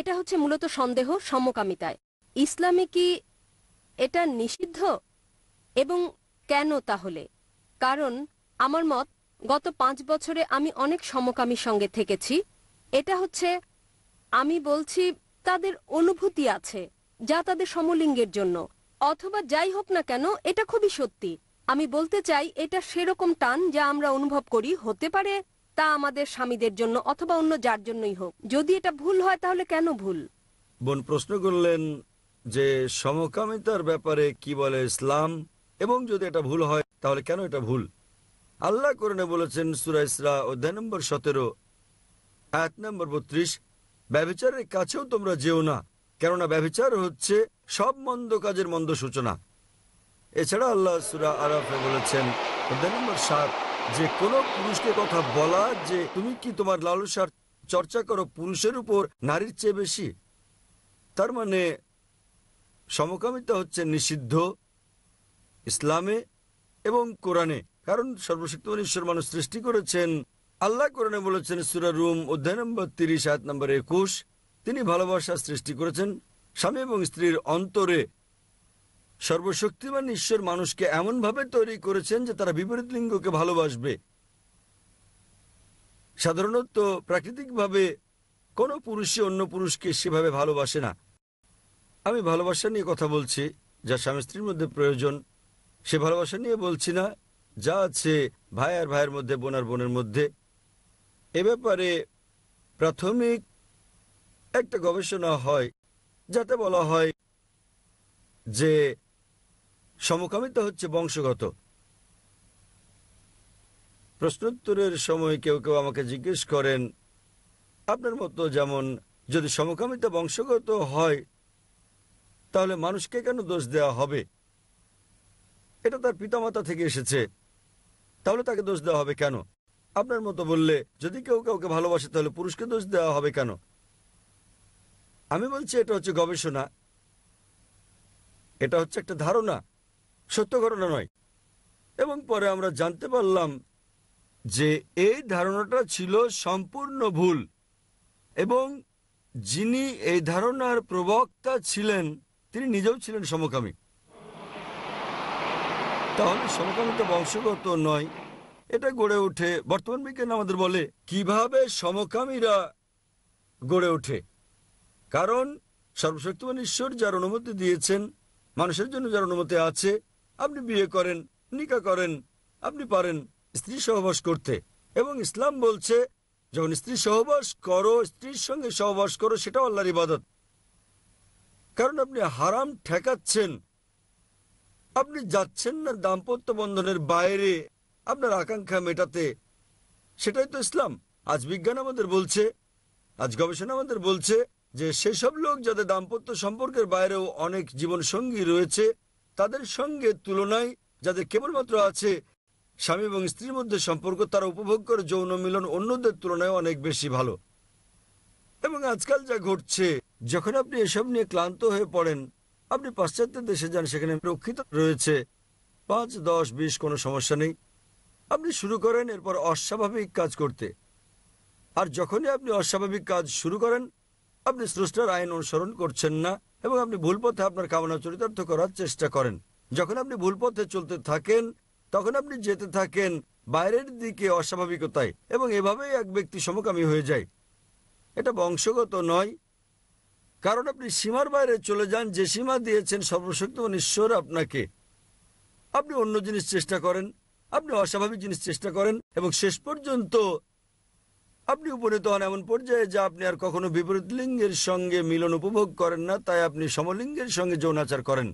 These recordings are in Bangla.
এটা হচ্ছে মূলত সন্দেহ সমকামিতায় ইসলামে কি এটা নিষিদ্ধ এবং কেন তাহলে কারণ আমার মত গত পাঁচ বছরে আমি অনেক সমকামীর সঙ্গে থেকেছি এটা হচ্ছে আমি বলছি তাদের অনুভূতি আছে যা তাদের সমলিঙ্গের জন্য অথবা যাই হোক না কেন এটা খুবই সত্যি আমি বলতে চাই এটা সেরকম টান যা আমরা অনুভব করি হতে পারে তা আমাদের স্বামীদের জন্য অথবা অন্য যার জন্যই হোক যদি এটা ভুল হয় তাহলে কেন ভুল বোন প্রশ্ন করলেন যে সমকামিতার ব্যাপারে কি বলে ইসলাম এবং যদি এটা ভুল হয় তাহলে কেন এটা ভুল আল্লাহ করণে বলেছেন সুরা ইসরা অধ্যায় নম্বর সতেরো এক নম্বর বত্রিশ ব্যবচারের কাছেও তোমরা যেও না কেননা ব্যবচার হচ্ছে সব মন্দ কাজের মন্দ সূচনা এছাড়া আল্লাহ সুরা আরাফে বলেছেন অধ্যায় নম্বর সাত যে কোনো পুরুষকে কথা বলা যে তুমি কি তোমার লালসার চর্চা করো পুরুষের উপর নারীর চেয়ে বেশি তার মানে সমকামিতা হচ্ছে নিষিদ্ধ ইসলামে এবং কোরআনে কারণ সর্বশক্তিমান ঈশ্বর মানুষ সৃষ্টি করেছেন আল্লাহ কোরআনে বলেছেন সুরা রুম অধ্যায় নম্বর তিরিশ আট নম্বর একুশ তিনি ভালোবাসা সৃষ্টি করেছেন স্বামী এবং স্ত্রীর অন্তরে সর্বশক্তিমান ঈশ্বর মানুষকে এমনভাবে তৈরি করেছেন যে তারা বিপরীত লিঙ্গকে ভালোবাসবে সাধারণত প্রাকৃতিকভাবে কোনো পুরুষই অন্য পুরুষকে সেভাবে ভালোবাসে না আমি ভালোবাসা নিয়ে কথা বলছি যা স্বামী স্ত্রীর মধ্যে প্রয়োজন সে ভালোবাসা নিয়ে বলছি না যা আছে ভাই আর ভাইয়ের মধ্যে বোন আর বোনের মধ্যে এ ব্যাপারে প্রাথমিক একটা গবেষণা হয় যাতে বলা হয় যে সমকামিতা হচ্ছে বংশগত প্রশ্নোত্তরের সময় কেউ কেউ আমাকে জিজ্ঞেস করেন আপনার মতো যেমন যদি সমকামিতা বংশগত হয় তাহলে মানুষকে কেন দোষ দেওয়া হবে এটা তার পিতামাতা থেকে এসেছে তাহলে তাকে দোষ দেওয়া হবে কেন আপনার মতো বললে যদি কেউ কাউকে ভালোবাসে তাহলে পুরুষকে দোষ দেওয়া হবে কেন আমি বলছি এটা হচ্ছে গবেষণা এটা হচ্ছে একটা ধারণা সত্য ঘটনা নয় এবং পরে আমরা জানতে পারলাম যে এই ধারণাটা ছিল সম্পূর্ণ ভুল এবং যিনি এই ধারণার প্রবক্তা ছিলেন তিনি নিজেও ছিলেন সমকামী তাহলে সমকামিতা বংশগত নয় এটা গড়ে ওঠে বর্তমান বিজ্ঞান আমাদের বলে কিভাবে সমকামীরা গড়ে ওঠে কারণ সর্বশক্তিমান ঈশ্বর যার অনুমতি দিয়েছেন মানুষের জন্য যার অনুমতি আছে আপনি বিয়ে করেন নিকা করেন আপনি পারেন স্ত্রী সহবাস করতে এবং ইসলাম বলছে যখন স্ত্রী সহবাস করো স্ত্রীর সঙ্গে সহবাস করো সেটাও আল্লাহর ইবাদত কারণ আপনি হারাম ঠেকাচ্ছেন আপনি যাচ্ছেন না দাম্পত্য বন্ধনের বাইরে আপনার আকাঙ্ক্ষা মেটাতে সেটাই তো ইসলাম আজ বিজ্ঞান আমাদের বলছে আজ গবেষণা আমাদের বলছে যে সেসব লোক যাদের দাম্পত্য সম্পর্কের বাইরেও অনেক জীবন সঙ্গী রয়েছে তাদের সঙ্গে তুলনায় যাদের কেবলমাত্র আছে স্বামী এবং স্ত্রীর মধ্যে সম্পর্ক তারা উপভোগ করে যৌন মিলন অন্যদের তুলনায় অনেক বেশি ভালো এবং আজকাল যা ঘটছে যখন আপনি এসব নিয়ে ক্লান্ত হয়ে পড়েন আপনি পাশ্চাত্য দেশে যান সেখানে রক্ষিত রয়েছে পাঁচ দশ বিশ কোনো সমস্যা নেই আপনি শুরু করেন এরপর অস্বাভাবিক কাজ করতে আর যখনই আপনি অস্বাভাবিক কাজ শুরু করেন আপনি স্রষ্টার আইন অনুসরণ করছেন না এবং আপনি ভুল পথে আপনার কামনা চরিতার্থ করার চেষ্টা করেন যখন আপনি ভুল পথে চলতে থাকেন তখন আপনি যেতে থাকেন বাইরের দিকে অস্বাভাবিকতায় এবং এভাবেই এক ব্যক্তি সমকামী হয়ে যায় এটা বংশগত নয় কারণ আপনি সীমার বাইরে চলে যান যে সীমা দিয়েছেন সর্বশক্তিমান ঈশ্বর আপনাকে আপনি অন্য জিনিস চেষ্টা করেন আপনি অস্বাভাবিক জিনিস চেষ্টা করেন এবং শেষ পর্যন্ত আপনি উপনীত হন এমন পর্যায়ে যা আপনি আর কখনো বিপরীত লিঙ্গের সঙ্গে মিলন উপভোগ করেন না তাই আপনি সমলিঙ্গের সঙ্গে যৌনাচার করেন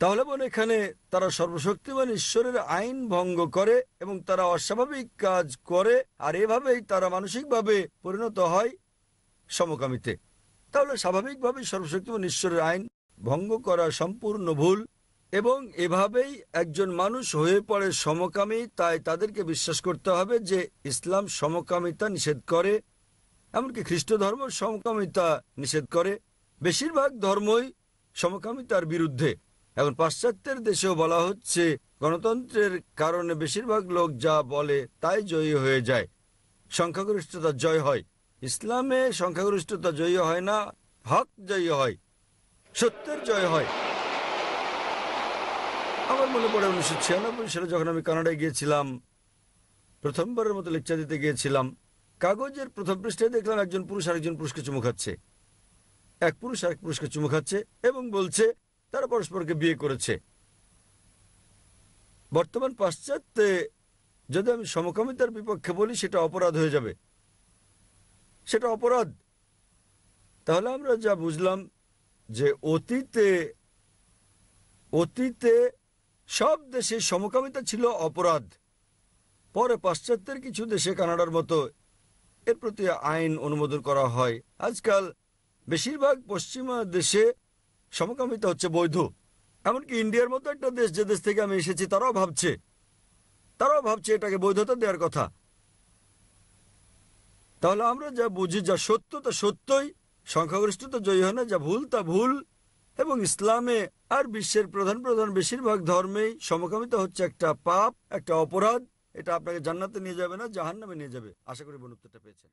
তাহলে বোন এখানে তারা সর্বশক্তিমান ঈশ্বরের আইন ভঙ্গ করে এবং তারা অস্বাভাবিক কাজ করে আর এভাবেই তারা মানসিকভাবে পরিণত হয় সমকামিতে তাহলে স্বাভাবিকভাবে সর্বশক্তিমান ঈশ্বরের আইন ভঙ্গ করা সম্পূর্ণ ভুল এবং এভাবেই একজন মানুষ হয়ে পড়ে সমকামী তাই তাদেরকে বিশ্বাস করতে হবে যে ইসলাম সমকামিতা নিষেধ করে এমনকি খ্রিস্ট ধর্ম সমকামিতা নিষেধ করে বেশিরভাগ ধর্মই সমকামিতার বিরুদ্ধে এখন পাশ্চাত্যের দেশেও বলা হচ্ছে গণতন্ত্রের কারণে বেশিরভাগ লোক যা বলে তাই জয়ী হয়ে যায় সংখ্যাগরিষ্ঠতা জয় হয় ইসলামে সংখ্যাগরিষ্ঠতা জয়ী হয় না হক জয়ী হয় সত্যের জয় হয় আমার মনে পড়ে উনিশশো ছিয়ানব্বই সালে যখন আমি কানাডায় গিয়েছিলাম প্রথমবারের মতো লেকচার দিতে গিয়েছিলাম কাগজের প্রথম পৃষ্ঠায় দেখলাম একজন পুরুষ আরেকজন পুরুষকে চুমু খাচ্ছে এক পুরুষ আরেক পুরুষকে চুমু খাচ্ছে এবং বলছে তারা পরস্পরকে বিয়ে করেছে বর্তমান পাশ্চাত্যে যদি আমি সমকামিতার বিপক্ষে বলি সেটা অপরাধ হয়ে যাবে সেটা অপরাধ তাহলে আমরা যা বুঝলাম যে অতীতে অতীতে সব দেশে সমকামিতা ছিল অপরাধ পরে পাশ্চাত্যের কিছু দেশে কানাডার মতো এর প্রতি আইন অনুমোদন করা হয় আজকাল বেশিরভাগ পশ্চিমা দেশে সমকামিতা হচ্ছে বৈধ এমনকি ইন্ডিয়ার মতো একটা দেশ যে দেশ থেকে আমি এসেছি তারাও ভাবছে তারাও ভাবছে এটাকে বৈধতা দেওয়ার কথা তাহলে আমরা যা বুঝি যা সত্য তা সত্যই সংখ্যাগরিষ্ঠতা জয়ী হয় না যা ভুল তা ভুল এবং ইসলামে আর বিশ্বের প্রধান প্রধান বেশিরভাগ ধর্মেই সমকামিতা হচ্ছে একটা পাপ একটা অপরাধ এটা আপনাকে জান্নাতে নিয়ে যাবে না জাহান্নামে নিয়ে যাবে আশা করি বন্ধুত্বটা পেয়েছেন